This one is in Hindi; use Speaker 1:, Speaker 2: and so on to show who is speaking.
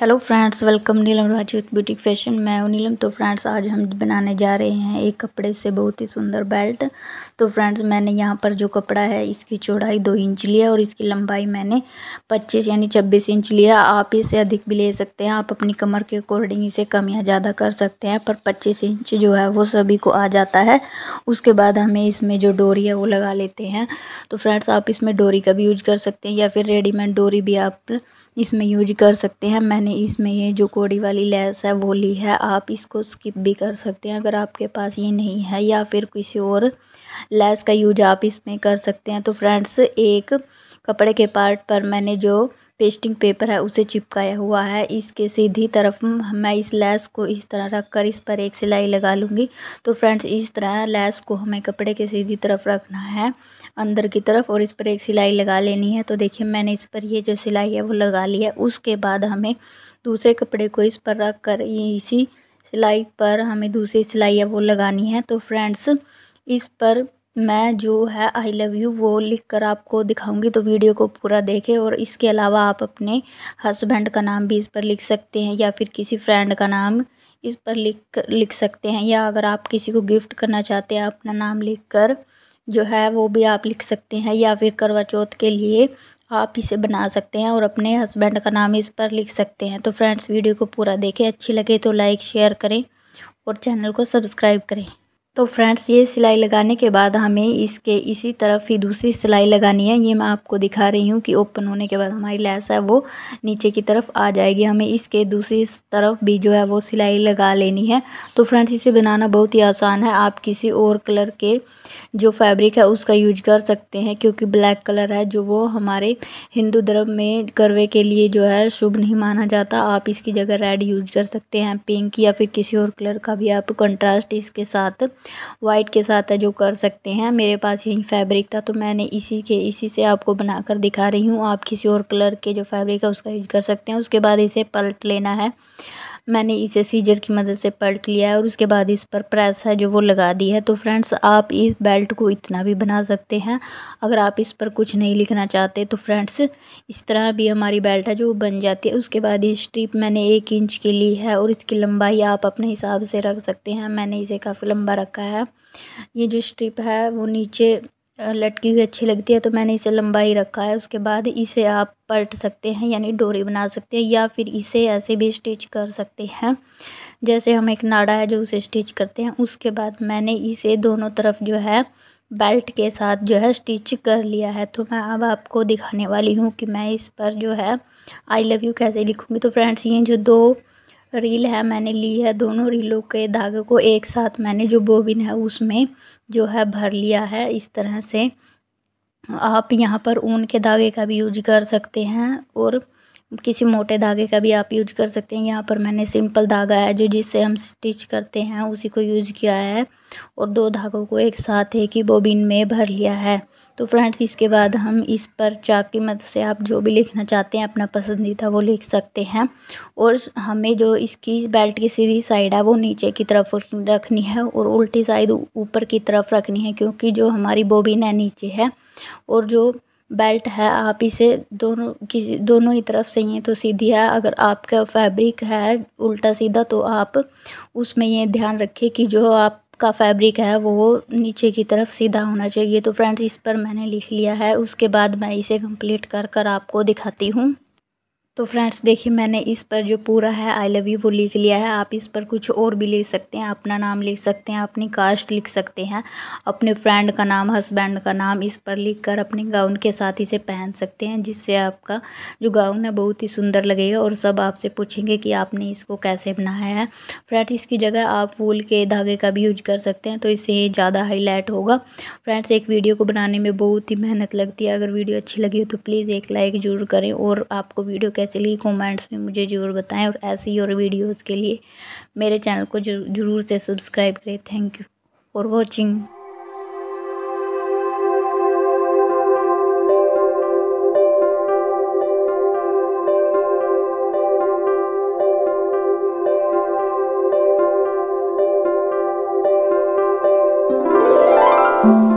Speaker 1: hello friends welcome Neelam Raju एक ब्यूटिक फैशन मैं हूँ नीलम तो फ्रेंड्स आज हम बनाने जा रहे हैं एक कपड़े से बहुत ही सुंदर बेल्ट तो फ्रेंड्स मैंने यहाँ पर जो कपड़ा है इसकी चौड़ाई दो इंच लिया और इसकी लंबाई मैंने पच्चीस यानी छब्बीस इंच लिया आप इसे अधिक भी ले सकते हैं आप अपनी कमर के अकॉर्डिंग इसे कम या ज़्यादा कर सकते हैं पर पच्चीस इंच जो है वो सभी को आ जाता है उसके बाद हमें इसमें जो डोरी है वो लगा लेते हैं तो फ्रेंड्स आप इसमें डोरी का भी यूज कर सकते हैं या फिर रेडीमेड डोरी भी आप इसमें यूज कर सकते हैं मैंने मैंने इसमें ये जो कौड़ी वाली लैस है वो ली है आप इसको स्किप भी कर सकते हैं अगर आपके पास ये नहीं है या फिर किसी और लैस का यूज आप इसमें कर सकते हैं तो फ्रेंड्स एक कपड़े के पार्ट पर मैंने जो पेस्टिंग पेपर है उसे चिपकाया हुआ है इसके सीधी तरफ मैं इस लैस को इस तरह रख कर इस पर एक सिलाई लगा लूँगी तो फ्रेंड्स इस तरह लैस को हमें कपड़े के सीधी तरफ रखना है अंदर की तरफ और इस पर एक सिलाई लगा लेनी है तो देखिए मैंने इस पर ये जो सिलाई है वो लगा ली है उसके बाद हमें दूसरे कपड़े को इस पर रख कर ये इसी सिलाई पर हमें दूसरी सिलाई है वो लगानी है तो फ्रेंड्स इस पर मैं जो है आई लव यू वो लिख कर आपको दिखाऊंगी तो वीडियो को पूरा देखें और इसके अलावा आप अपने हस्बैंड का नाम भी इस पर लिख सकते हैं या फिर किसी फ्रेंड का नाम इस पर लिख लिख सकते हैं या अगर आप किसी को गिफ्ट करना चाहते हैं अपना नाम लिख कर जो है वो भी आप लिख सकते हैं या फिर करवा चौथ के लिए आप इसे बना सकते हैं और अपने हस्बैंड का नाम इस पर लिख सकते हैं तो फ्रेंड्स वीडियो को पूरा देखें अच्छी लगे तो लाइक शेयर करें और चैनल को सब्सक्राइब करें तो फ्रेंड्स ये सिलाई लगाने के बाद हमें इसके इसी तरफ ही दूसरी सिलाई लगानी है ये मैं आपको दिखा रही हूँ कि ओपन होने के बाद हमारी लैस है वो नीचे की तरफ आ जाएगी हमें इसके दूसरी तरफ भी जो है वो सिलाई लगा लेनी है तो फ्रेंड्स इसे बनाना बहुत ही आसान है आप किसी और कलर के जो फैब्रिक है उसका यूज कर सकते हैं क्योंकि ब्लैक कलर है जो वो हमारे हिंदू धर्म में करवे के लिए जो है शुभ नहीं माना जाता आप इसकी जगह रेड यूज कर सकते हैं पिंक या फिर किसी और कलर का भी आप कंट्रास्ट इसके साथ वाइट के साथ है जो कर सकते हैं मेरे पास यही फैब्रिक था तो मैंने इसी के इसी से आपको बनाकर दिखा रही हूँ आप किसी और कलर के जो फैब्रिक है उसका यूज कर सकते हैं उसके बाद इसे पलट लेना है मैंने इसे सीजर की मदद से पलट लिया है और उसके बाद इस पर प्रेस है जो वो लगा दी है तो फ्रेंड्स आप इस बेल्ट को इतना भी बना सकते हैं अगर आप इस पर कुछ नहीं लिखना चाहते तो फ्रेंड्स इस तरह भी हमारी बेल्ट है जो बन जाती है उसके बाद ये स्ट्रिप मैंने एक इंच की ली है और इसकी लंबाई आप अपने हिसाब से रख सकते हैं मैंने इसे काफ़ी लंबा रखा है ये जो स्ट्रिप है वो नीचे लटकी हुई अच्छी लगती है तो मैंने इसे लंबा ही रखा है उसके बाद इसे आप पलट सकते हैं यानी डोरी बना सकते हैं या फिर इसे ऐसे भी स्टिच कर सकते हैं जैसे हम एक नाड़ा है जो उसे स्टिच करते हैं उसके बाद मैंने इसे दोनों तरफ जो है बेल्ट के साथ जो है स्टिच कर लिया है तो मैं अब आपको दिखाने वाली हूँ कि मैं इस पर जो है आई लव यू कैसे लिखूँगी तो फ्रेंड्स ये जो दो रील है मैंने ली है दोनों रीलों के धागे को एक साथ मैंने जो बोबिन है उसमें जो है भर लिया है इस तरह से आप यहाँ पर ऊन के धागे का भी यूज कर सकते हैं और किसी मोटे धागे का भी आप यूज कर सकते हैं यहाँ पर मैंने सिंपल धागा है जो जिससे हम स्टिच करते हैं उसी को यूज किया है और दो धागों को एक साथ एक ही बोबिन में भर लिया है तो फ्रेंड्स इसके बाद हम इस पर चाक की मदद से आप जो भी लिखना चाहते हैं अपना पसंदीदा वो लिख सकते हैं और हमें जो इसकी बेल्ट की सीधी साइड है वो नीचे की तरफ रखनी है और उल्टी साइड ऊपर की तरफ रखनी है क्योंकि जो हमारी बोबिन है नीचे है और जो बेल्ट है आप इसे दोनों किसी दोनों ही तरफ से ये तो सीधी है अगर आपका फैब्रिक है उल्टा सीधा तो आप उसमें ये ध्यान रखें कि जो आप का फैब्रिक है वो नीचे की तरफ सीधा होना चाहिए तो फ्रेंड्स इस पर मैंने लिख लिया है उसके बाद मैं इसे कंप्लीट कर कर आपको दिखाती हूँ तो फ्रेंड्स देखिए मैंने इस पर जो पूरा है आई लव यू वो लिख लिया है आप इस पर कुछ और भी लिख सकते हैं अपना नाम लिख सकते हैं अपनी कास्ट लिख सकते हैं अपने फ्रेंड का नाम हस्बैंड का नाम इस पर लिख कर अपने गाउन के साथ इसे पहन सकते हैं जिससे आपका जो गाउन है बहुत ही सुंदर लगेगा और सब आपसे पूछेंगे कि आपने इसको कैसे बनाया है फ्रेंड्स इसकी जगह आप फूल के धागे का भी यूज कर सकते हैं तो इससे ज़्यादा हाईलाइट होगा फ्रेंड्स एक वीडियो को बनाने में बहुत ही मेहनत लगती है अगर वीडियो अच्छी लगी हो तो प्लीज़ एक लाइक ज़रूर करें और आपको वीडियो कैसे लगी कमेंट्स में मुझे ज़रूर बताएं और ऐसी और वीडियोस के लिए मेरे चैनल को ज़रूर से सब्सक्राइब करें thank you for watching thank you